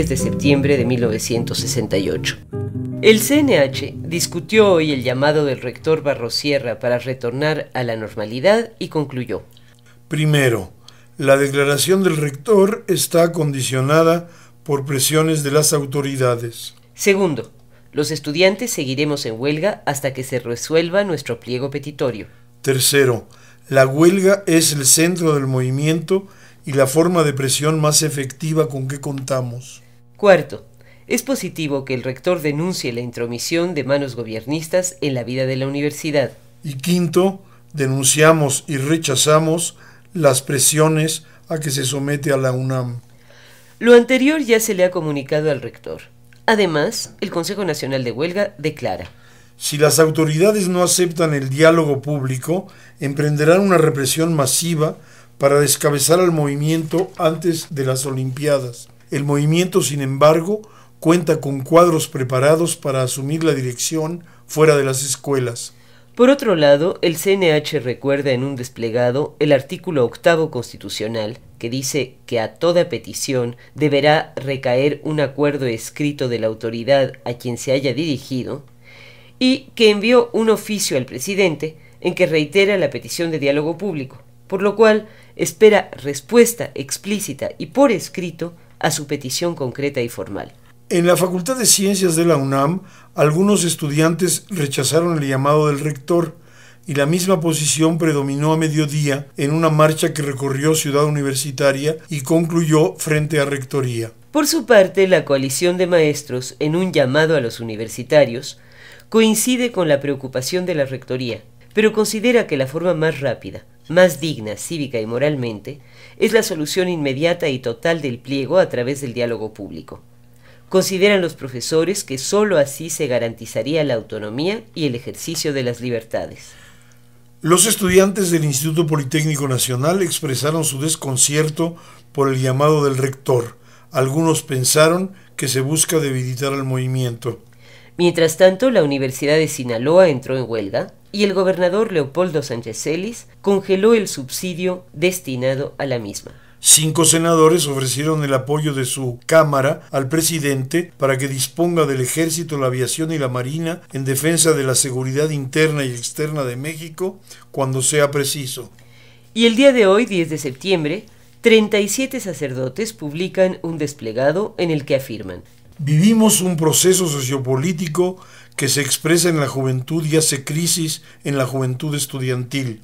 de septiembre de 1968. El CNH discutió hoy el llamado del rector Barrosierra para retornar a la normalidad y concluyó. Primero, la declaración del rector está condicionada por presiones de las autoridades. Segundo, los estudiantes seguiremos en huelga hasta que se resuelva nuestro pliego petitorio. Tercero, la huelga es el centro del movimiento y la forma de presión más efectiva con que contamos. Cuarto, es positivo que el rector denuncie la intromisión de manos gobiernistas en la vida de la universidad. Y quinto, denunciamos y rechazamos las presiones a que se somete a la UNAM. Lo anterior ya se le ha comunicado al rector. Además, el Consejo Nacional de Huelga declara. Si las autoridades no aceptan el diálogo público, emprenderán una represión masiva para descabezar al movimiento antes de las Olimpiadas. El movimiento, sin embargo, cuenta con cuadros preparados para asumir la dirección fuera de las escuelas. Por otro lado, el CNH recuerda en un desplegado el artículo octavo constitucional que dice que a toda petición deberá recaer un acuerdo escrito de la autoridad a quien se haya dirigido y que envió un oficio al presidente en que reitera la petición de diálogo público, por lo cual espera respuesta explícita y por escrito a su petición concreta y formal. En la Facultad de Ciencias de la UNAM, algunos estudiantes rechazaron el llamado del rector y la misma posición predominó a mediodía en una marcha que recorrió Ciudad Universitaria y concluyó frente a Rectoría. Por su parte, la coalición de maestros, en un llamado a los universitarios, coincide con la preocupación de la Rectoría, pero considera que la forma más rápida, más digna cívica y moralmente, es la solución inmediata y total del pliego a través del diálogo público. Consideran los profesores que sólo así se garantizaría la autonomía y el ejercicio de las libertades. Los estudiantes del Instituto Politécnico Nacional expresaron su desconcierto por el llamado del rector. Algunos pensaron que se busca debilitar al movimiento. Mientras tanto, la Universidad de Sinaloa entró en huelga y el gobernador Leopoldo Sánchez Celis congeló el subsidio destinado a la misma. Cinco senadores ofrecieron el apoyo de su Cámara al presidente para que disponga del ejército, la aviación y la marina en defensa de la seguridad interna y externa de México cuando sea preciso. Y el día de hoy, 10 de septiembre, 37 sacerdotes publican un desplegado en el que afirman. Vivimos un proceso sociopolítico que se expresa en la juventud y hace crisis en la juventud estudiantil.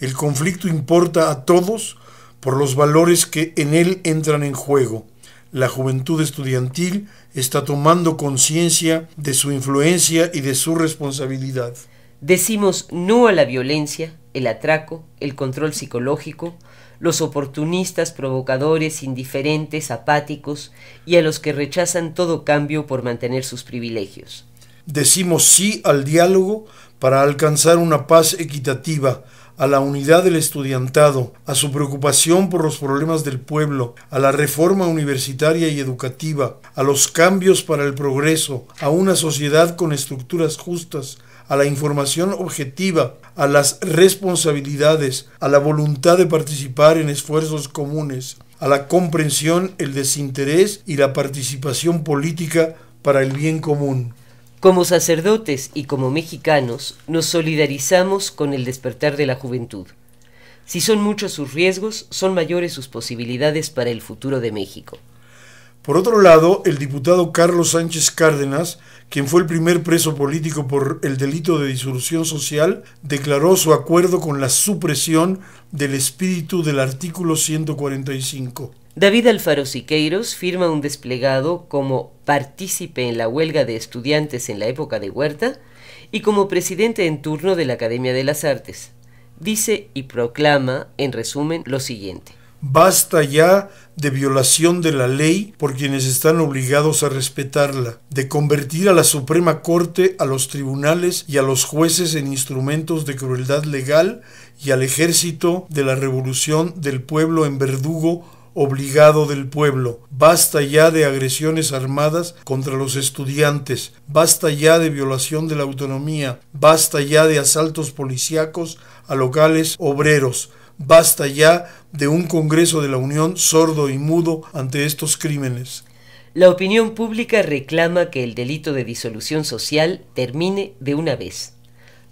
El conflicto importa a todos por los valores que en él entran en juego. La juventud estudiantil está tomando conciencia de su influencia y de su responsabilidad. Decimos no a la violencia, el atraco, el control psicológico, los oportunistas, provocadores, indiferentes, apáticos y a los que rechazan todo cambio por mantener sus privilegios. Decimos sí al diálogo para alcanzar una paz equitativa, a la unidad del estudiantado, a su preocupación por los problemas del pueblo, a la reforma universitaria y educativa, a los cambios para el progreso, a una sociedad con estructuras justas, a la información objetiva, a las responsabilidades, a la voluntad de participar en esfuerzos comunes, a la comprensión, el desinterés y la participación política para el bien común. Como sacerdotes y como mexicanos, nos solidarizamos con el despertar de la juventud. Si son muchos sus riesgos, son mayores sus posibilidades para el futuro de México. Por otro lado, el diputado Carlos Sánchez Cárdenas, quien fue el primer preso político por el delito de disolución social, declaró su acuerdo con la supresión del espíritu del artículo 145. David Alfaro Siqueiros firma un desplegado como partícipe en la huelga de estudiantes en la época de Huerta y como presidente en turno de la Academia de las Artes. Dice y proclama, en resumen, lo siguiente. Basta ya de violación de la ley por quienes están obligados a respetarla, de convertir a la Suprema Corte, a los tribunales y a los jueces en instrumentos de crueldad legal y al ejército de la revolución del pueblo en verdugo obligado del pueblo. Basta ya de agresiones armadas contra los estudiantes, basta ya de violación de la autonomía, basta ya de asaltos policíacos a locales obreros, basta ya de un Congreso de la Unión sordo y mudo ante estos crímenes. La opinión pública reclama que el delito de disolución social termine de una vez.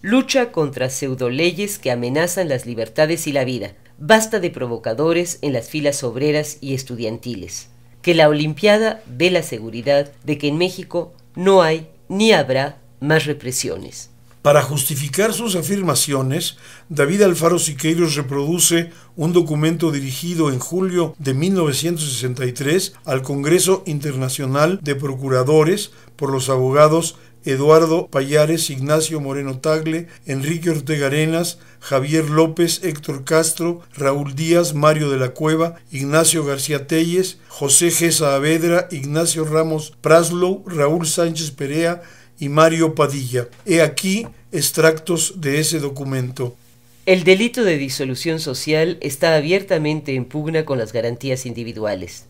Lucha contra pseudoleyes que amenazan las libertades y la vida basta de provocadores en las filas obreras y estudiantiles, que la Olimpiada dé la seguridad de que en México no hay ni habrá más represiones. Para justificar sus afirmaciones, David Alfaro Siqueiros reproduce un documento dirigido en julio de 1963 al Congreso Internacional de Procuradores por los abogados Eduardo Payares, Ignacio Moreno Tagle, Enrique Ortega Arenas, Javier López, Héctor Castro, Raúl Díaz, Mario de la Cueva, Ignacio García Telles, José G. Saavedra, Ignacio Ramos Praslow, Raúl Sánchez Perea y Mario Padilla. He aquí extractos de ese documento. El delito de disolución social está abiertamente en pugna con las garantías individuales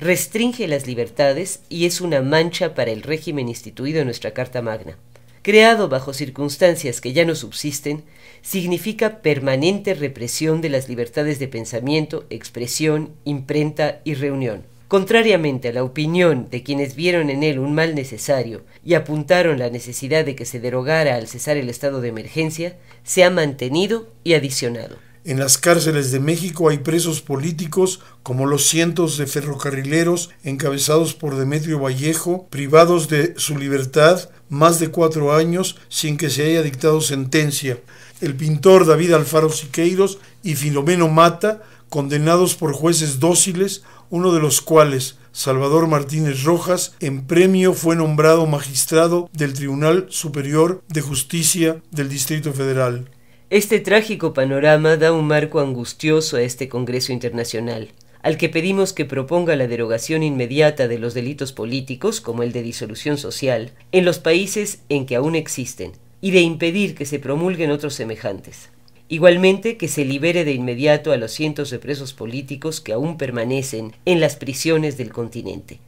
restringe las libertades y es una mancha para el régimen instituido en nuestra Carta Magna. Creado bajo circunstancias que ya no subsisten, significa permanente represión de las libertades de pensamiento, expresión, imprenta y reunión. Contrariamente a la opinión de quienes vieron en él un mal necesario y apuntaron la necesidad de que se derogara al cesar el estado de emergencia, se ha mantenido y adicionado. En las cárceles de México hay presos políticos como los cientos de ferrocarrileros encabezados por Demetrio Vallejo, privados de su libertad más de cuatro años sin que se haya dictado sentencia. El pintor David Alfaro Siqueiros y Filomeno Mata, condenados por jueces dóciles, uno de los cuales, Salvador Martínez Rojas, en premio fue nombrado magistrado del Tribunal Superior de Justicia del Distrito Federal. Este trágico panorama da un marco angustioso a este Congreso Internacional, al que pedimos que proponga la derogación inmediata de los delitos políticos, como el de disolución social, en los países en que aún existen, y de impedir que se promulguen otros semejantes. Igualmente, que se libere de inmediato a los cientos de presos políticos que aún permanecen en las prisiones del continente.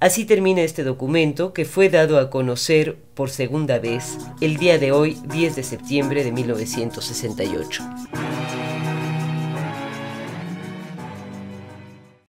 Así termina este documento que fue dado a conocer por segunda vez el día de hoy, 10 de septiembre de 1968.